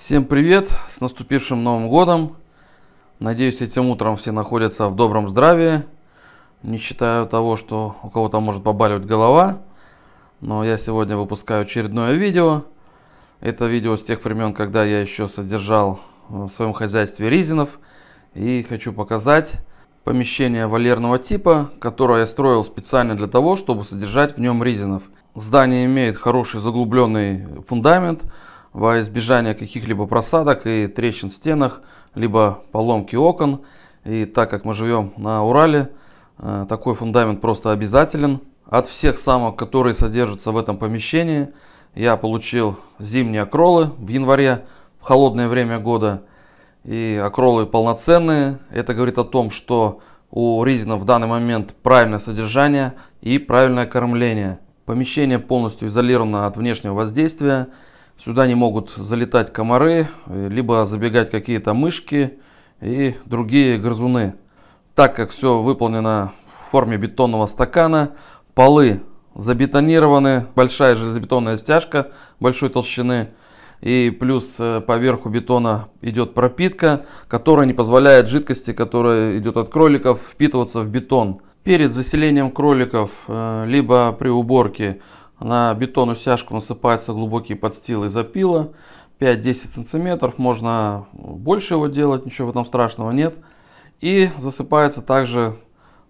Всем привет! С наступившим Новым Годом! Надеюсь, этим утром все находятся в добром здравии, не считая того, что у кого-то может побаливать голова. Но я сегодня выпускаю очередное видео. Это видео с тех времен, когда я еще содержал э, в своем хозяйстве ризинов. И хочу показать помещение валерного типа, которое я строил специально для того, чтобы содержать в нем ризинов. Здание имеет хороший заглубленный фундамент, во избежание каких-либо просадок и трещин в стенах, либо поломки окон. И так как мы живем на Урале, э, такой фундамент просто обязателен. От всех самок, которые содержатся в этом помещении, я получил зимние акролы в январе, в холодное время года. И акролы полноценные. Это говорит о том, что у ризина в данный момент правильное содержание и правильное кормление. Помещение полностью изолировано от внешнего воздействия. Сюда не могут залетать комары, либо забегать какие-то мышки и другие грызуны. Так как все выполнено в форме бетонного стакана, полы забетонированы, большая железобетонная стяжка большой толщины и плюс э, поверху бетона идет пропитка, которая не позволяет жидкости, которая идет от кроликов, впитываться в бетон. Перед заселением кроликов, э, либо при уборке, на бетонную стяжку насыпаются глубокие подстилы из опила. 5-10 сантиметров, можно больше его делать, ничего в этом страшного нет. И засыпается также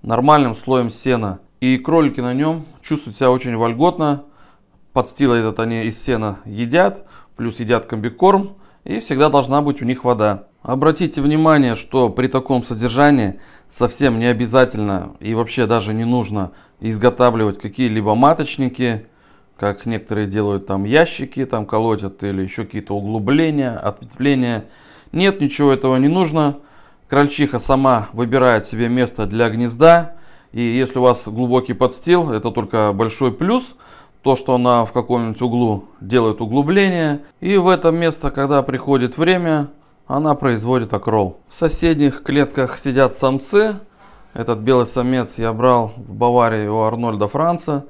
нормальным слоем сена. И кролики на нем чувствуют себя очень вольготно. Подстила этот они из сена едят, плюс едят комбикорм. И всегда должна быть у них вода. Обратите внимание, что при таком содержании совсем не обязательно и вообще даже не нужно изготавливать какие-либо маточники, как некоторые делают там ящики, там колотят или еще какие-то углубления, ответвления. Нет, ничего этого не нужно. Крольчиха сама выбирает себе место для гнезда. И если у вас глубокий подстил, это только большой плюс. То, что она в каком-нибудь углу делает углубление. И в это место, когда приходит время, она производит окрол. В соседних клетках сидят самцы. Этот белый самец я брал в Баварии у Арнольда Франца.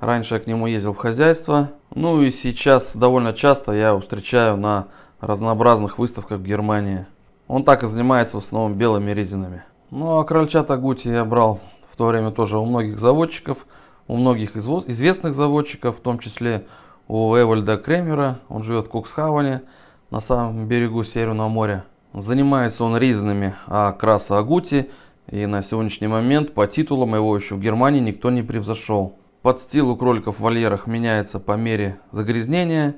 Раньше я к нему ездил в хозяйство. Ну и сейчас довольно часто я его встречаю на разнообразных выставках в Германии. Он так и занимается в основном белыми резинами. Ну а крольчата Гути я брал в то время тоже у многих заводчиков, у многих известных заводчиков, в том числе у Эвальда Кремера. Он живет в Куксхаване, на самом берегу Северного моря. Занимается он резинами Акраса Агути. И на сегодняшний момент по титулам его еще в Германии никто не превзошел. Подстил у кроликов в вольерах меняется по мере загрязнения.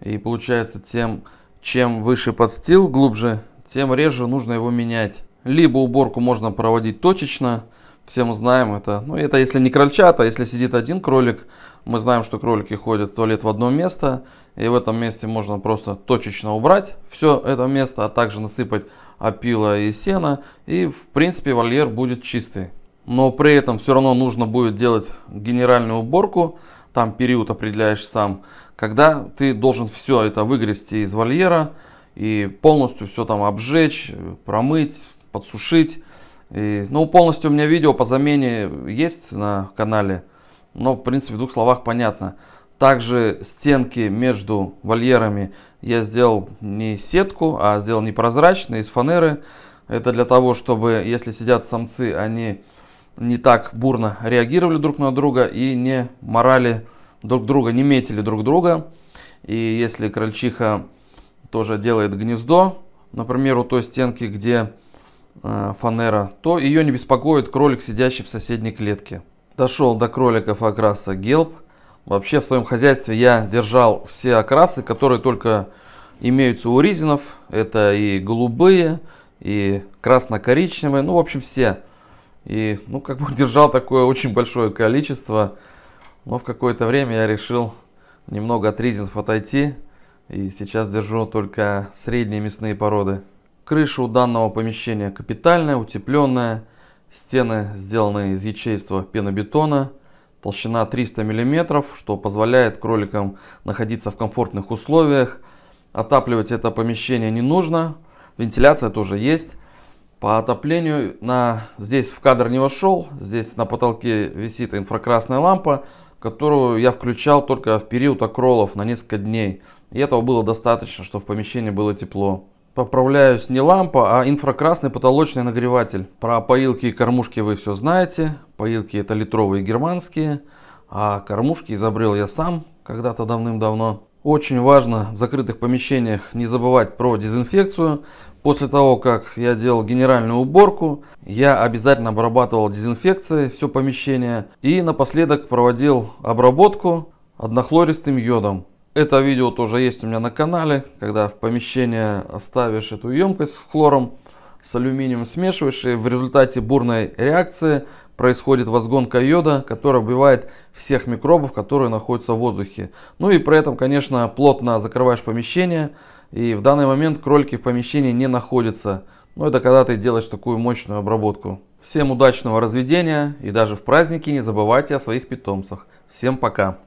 И получается, тем, чем выше подстил, глубже, тем реже нужно его менять. Либо уборку можно проводить точечно, все мы знаем это. Ну, это если не крольчата, а если сидит один кролик, мы знаем, что кролики ходят в туалет в одно место, и в этом месте можно просто точечно убрать все это место, а также насыпать опила и сена, и в принципе вольер будет чистый но при этом все равно нужно будет делать генеральную уборку, там период определяешь сам, когда ты должен все это выгрести из вольера и полностью все там обжечь, промыть, подсушить. И, ну, полностью у меня видео по замене есть на канале, но, в принципе, в двух словах понятно. Также стенки между вольерами я сделал не сетку, а сделал непрозрачные, из фанеры. Это для того, чтобы, если сидят самцы, они не так бурно реагировали друг на друга и не морали друг друга, не метили друг друга. И если крольчиха тоже делает гнездо, например, у той стенки, где э, фанера, то ее не беспокоит кролик, сидящий в соседней клетке. Дошел до кроликов окраса гелп. Вообще в своем хозяйстве я держал все окрасы, которые только имеются у ризинов. Это и голубые, и красно-коричневые, ну в общем все. И, ну, как бы держал такое очень большое количество. Но в какое-то время я решил немного от резинов отойти. И сейчас держу только средние мясные породы. Крыша у данного помещения капитальная, утепленная. Стены сделаны из ячейства пенобетона. Толщина 300 мм, что позволяет кроликам находиться в комфортных условиях. Отапливать это помещение не нужно. Вентиляция тоже есть. По отоплению на... здесь в кадр не вошел, здесь на потолке висит инфракрасная лампа, которую я включал только в период окролов на несколько дней. И этого было достаточно, чтобы в помещении было тепло. Поправляюсь не лампа, а инфракрасный потолочный нагреватель. Про поилки и кормушки вы все знаете. Поилки это литровые германские, а кормушки изобрел я сам когда-то давным-давно. Очень важно в закрытых помещениях не забывать про дезинфекцию, После того, как я делал генеральную уборку, я обязательно обрабатывал дезинфекцией все помещение и напоследок проводил обработку однохлористым йодом. Это видео тоже есть у меня на канале, когда в помещение ставишь эту емкость с хлором, с алюминием смешиваешь, и в результате бурной реакции происходит возгонка йода, которая убивает всех микробов, которые находятся в воздухе. Ну и при этом, конечно, плотно закрываешь помещение, и в данный момент кролики в помещении не находятся. Но это когда ты делаешь такую мощную обработку. Всем удачного разведения и даже в праздники не забывайте о своих питомцах. Всем пока!